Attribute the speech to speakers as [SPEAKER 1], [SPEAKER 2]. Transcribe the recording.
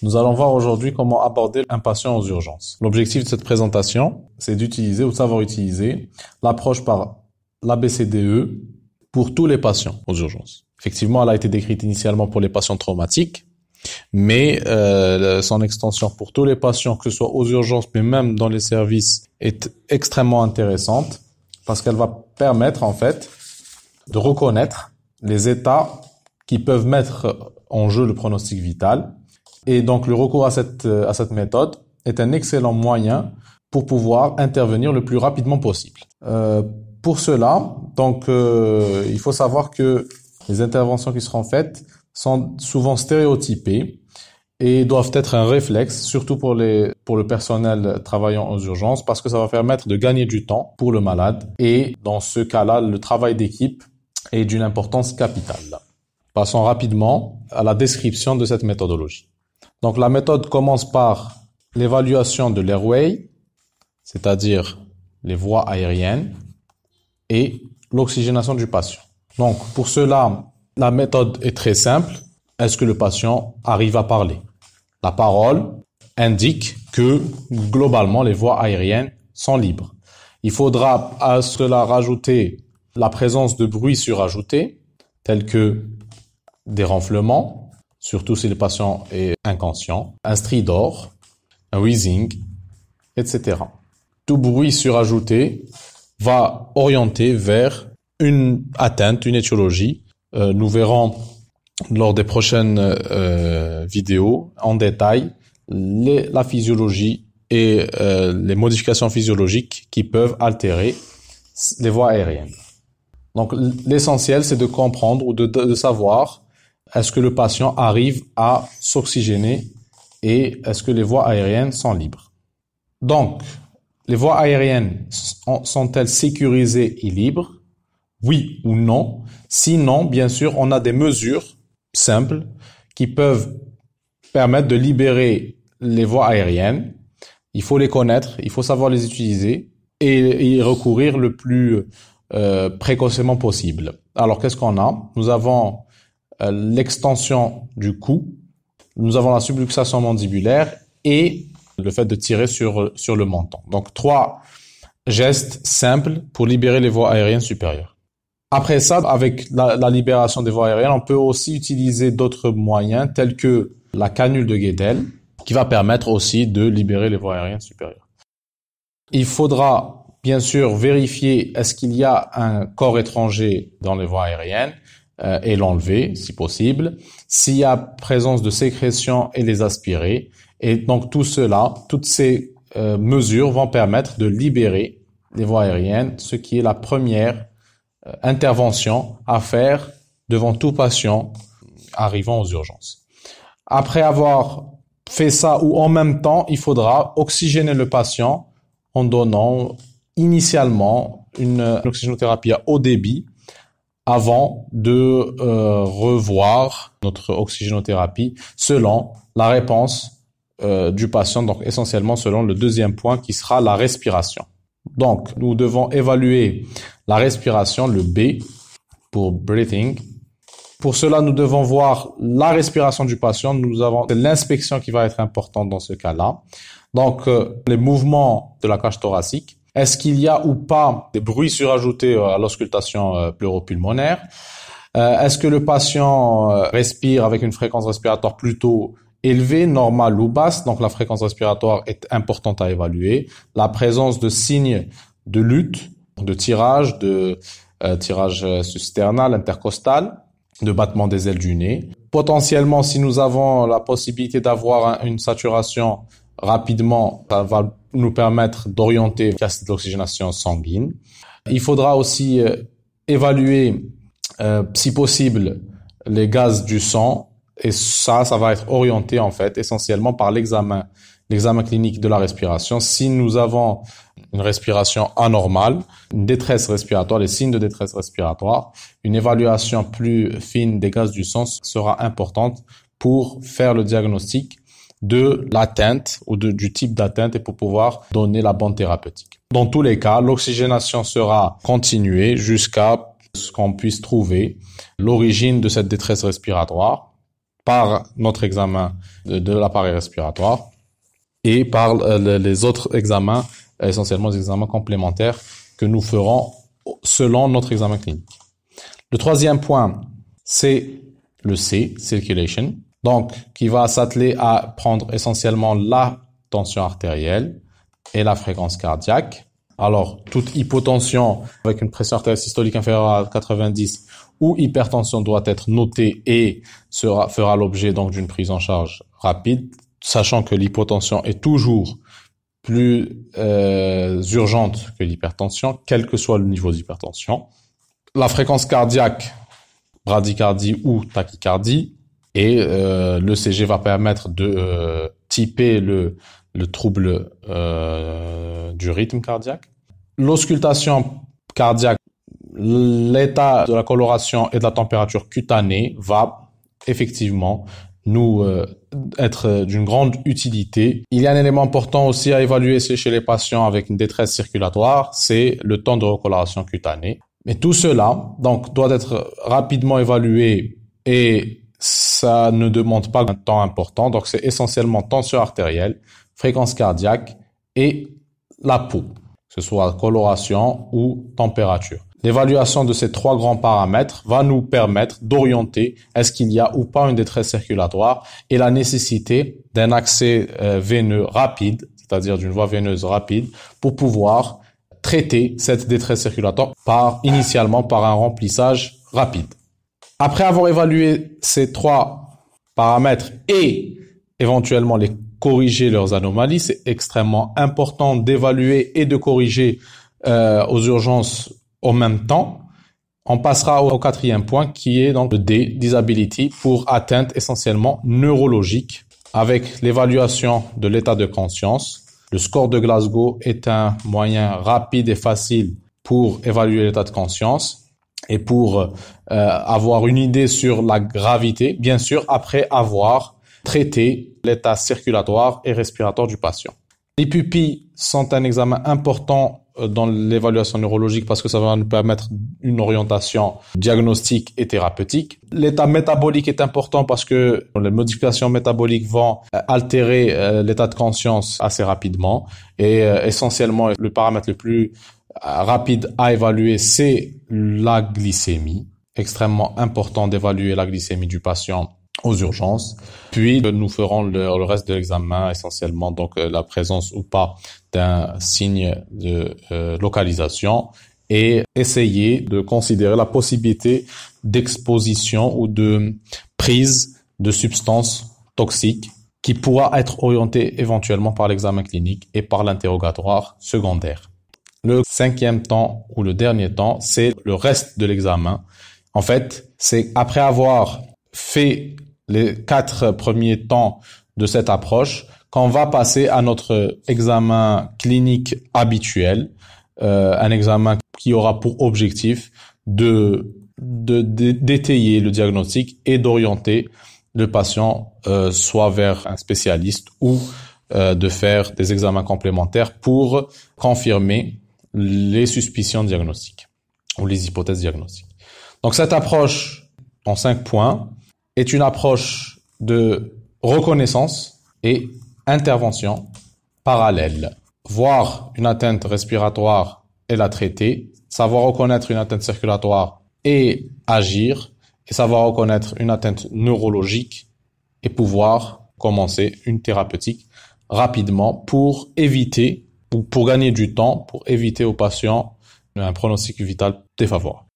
[SPEAKER 1] Nous allons voir aujourd'hui comment aborder un patient aux urgences. L'objectif de cette présentation, c'est d'utiliser ou de savoir utiliser l'approche par l'ABCDE pour tous les patients aux urgences. Effectivement, elle a été décrite initialement pour les patients traumatiques, mais euh, son extension pour tous les patients, que ce soit aux urgences, mais même dans les services, est extrêmement intéressante parce qu'elle va permettre en fait de reconnaître les états qui peuvent mettre en jeu le pronostic vital. Et donc le recours à cette, méthode est un excellent moyen pour pouvoir intervenir le plus rapidement possible. Euh, pour cela, donc, euh, il faut savoir que les interventions qui seront faites sont souvent stéréotypées et doivent être un réflexe, surtout pour, pour le personnel travaillant aux urgences, parce que ça va permettre de gagner du temps pour le malade. Et dans ce cas-là, le travail d'équipe est d'une importance capitale. Passons rapidement à la description de cette méthodologie. Donc la méthode commence par l'évaluation de l'airway, c'est-à-dire les voies aériennes, et l'oxygénation du patient. Donc pour cela, la méthode est très simple. Est-ce que le patient arrive à parler La parole indique que globalement les voies aériennes sont libres. Il faudra à cela rajouter la présence de bruits surajoutés, tels que des renflements, surtout si le patient est inconscient, un stridor, un wheezing, etc. Tout bruit surajouté va orienter vers une atteinte, une étiologie. Euh, nous verrons lors des prochaines euh, vidéos en détail les, la physiologie et euh, les modifications physiologiques qui peuvent altérer les voies aériennes. Donc l'essentiel, c'est de comprendre ou de, de, savoir est-ce que le patient arrive à s'oxygéner et est-ce que les voies aériennes sont libres. Donc, les voies aériennes sont-elles sécurisées et libres Oui ou non Sinon, bien sûr, on a des mesures simples qui peuvent permettre de libérer les voies aériennes. Il faut les connaître, il faut savoir les utiliser et y recourir le plus euh, précocement possible. Alors qu'est-ce qu'on a Nous avons euh, l'extension du cou, nous avons la subluxation mandibulaire et le fait de tirer sur, sur le menton. Donc trois gestes simples pour libérer les voies aériennes supérieures. Après ça, avec la, libération des voies aériennes, on peut aussi utiliser d'autres moyens tels que la canule de Guedel qui va permettre aussi de libérer les voies aériennes supérieures. Il faudra bien sûr vérifier est-ce qu'il y a un corps étranger dans les voies aériennes euh, et l'enlever si possible, s'il y a présence de sécrétions et les aspirer. Et donc tout cela, toutes ces euh, mesures vont permettre de libérer les voies aériennes, ce qui est la première euh, intervention à faire devant tout patient arrivant aux urgences. Après avoir fait ça ou en même temps, il faudra oxygéner le patient en donnant initialement une euh, oxygénothérapie à haut débit avant de euh, revoir notre oxygénothérapie selon la réponse euh, du patient, donc essentiellement selon le deuxième point qui sera la respiration. Donc, nous devons évaluer la respiration, le B pour breathing. Pour cela, nous devons voir la respiration du patient. Nous avons l'inspection qui va être importante dans ce cas-là. Donc, les mouvements de la cage thoracique est-ce qu'il y a ou pas des bruits surajoutés euh, à l'auscultation euh, pleuropulmonaire euh, Est-ce que le patient respire avec une fréquence respiratoire plutôt élevée, normale ou basse Donc la fréquence respiratoire est importante à évaluer. La présence de signes de lutte, de tirage, de tirage susternal, intercostal, de battement des ailes du nez. Potentiellement, si nous avons la possibilité d'avoir une saturation rapidement, ça va nous permettre d'orienter vers l'oxygénation sanguine. Il faudra aussi euh, évaluer, euh, si possible, les gaz du sang. Et ça, ça va être orienté en fait essentiellement par l'examen, l'examen clinique de la respiration. Si nous avons une respiration anormale, une détresse respiratoire, les signes de détresse respiratoire, une évaluation plus fine des gaz du sang sera importante pour faire le diagnostic de l'atteinte ou du type d'atteinte et pour pouvoir donner la bande thérapeutique. Dans tous les cas, l'oxygénation sera continuée jusqu'à ce qu'on puisse trouver l'origine de cette détresse respiratoire par notre examen de, l'appareil respiratoire et par euh, les autres examens, essentiellement les examens complémentaires que nous ferons selon notre examen clinique. Le troisième point, c'est le C, circulation donc qui va s'atteler à prendre essentiellement la tension artérielle et la fréquence cardiaque. Alors, toute hypotension avec une pression artérielle systolique inférieure à 90 ou hypertension doit être notée et sera, fera l'objet donc d'une prise en charge rapide, sachant que l'hypotension est toujours plus euh, urgente que l'hypertension, quel que soit le niveau d'hypertension. La fréquence cardiaque, bradycardie ou tachycardie, et euh, le CG va permettre de euh, typer le, le trouble euh, du rythme cardiaque. L'auscultation cardiaque, l'état de la coloration et de la température cutanée va effectivement nous être d'une grande utilité. Il y a un élément important aussi à évaluer chez les patients avec une détresse circulatoire, c'est le temps de recoloration cutanée. Mais tout cela donc doit être rapidement évalué et ça ne demande pas un temps important, donc c'est essentiellement tension artérielle, fréquence cardiaque et la peau, que ce soit coloration ou température. L'évaluation de ces trois grands paramètres va nous permettre d'orienter est-ce qu'il y a ou pas une détresse circulatoire et la nécessité d'un accès euh, veineux rapide, c'est-à-dire d'une voie veineuse rapide, pour pouvoir traiter cette détresse circulatoire par, initialement par un remplissage rapide. Après avoir évalué ces trois paramètres et éventuellement les corriger leurs anomalies, c'est extrêmement important d'évaluer et de corriger euh, aux urgences en même temps. On passera au, au quatrième point qui est donc le D, disability, pour atteinte essentiellement neurologique, avec l'évaluation de l'état de conscience. Le score de Glasgow est un moyen rapide et facile pour évaluer l'état de conscience et pour euh, avoir une idée sur la gravité, bien sûr, après avoir traité l'état circulatoire et respiratoire du patient. Les pupilles sont un examen important euh, dans l'évaluation neurologique parce que ça va nous permettre une orientation diagnostique et thérapeutique. L'état métabolique est important parce que les modifications métaboliques vont euh, altérer l'état de conscience assez rapidement et essentiellement le paramètre le plus euh, rapide à évaluer, c'est la glycémie. Extrêmement important d'évaluer la glycémie du patient aux urgences. Puis euh, nous ferons le, reste de l'examen essentiellement donc euh, la présence ou pas d'un signe de localisation et essayer de considérer la possibilité d'exposition ou de prise de substances toxiques qui pourra être orientée éventuellement par l'examen clinique et par l'interrogatoire secondaire. Le cinquième temps ou le dernier temps, c'est le reste de l'examen. En fait, c'est après avoir fait les quatre premiers temps de cette approche qu'on va passer à notre examen clinique habituel, euh, un examen qui aura pour objectif de d'étayer le diagnostic et d'orienter le patient euh, soit vers un spécialiste ou euh, de faire des examens complémentaires pour confirmer les suspicions diagnostiques ou les hypothèses diagnostiques. Donc cette approche en cinq points est une approche de reconnaissance et intervention parallèle. Voir une atteinte respiratoire et la traiter, savoir reconnaître une atteinte circulatoire et agir, et savoir reconnaître une atteinte neurologique et pouvoir commencer une thérapeutique rapidement pour éviter pour, pour gagner du temps, pour éviter aux patients un pronostic vital défavorable.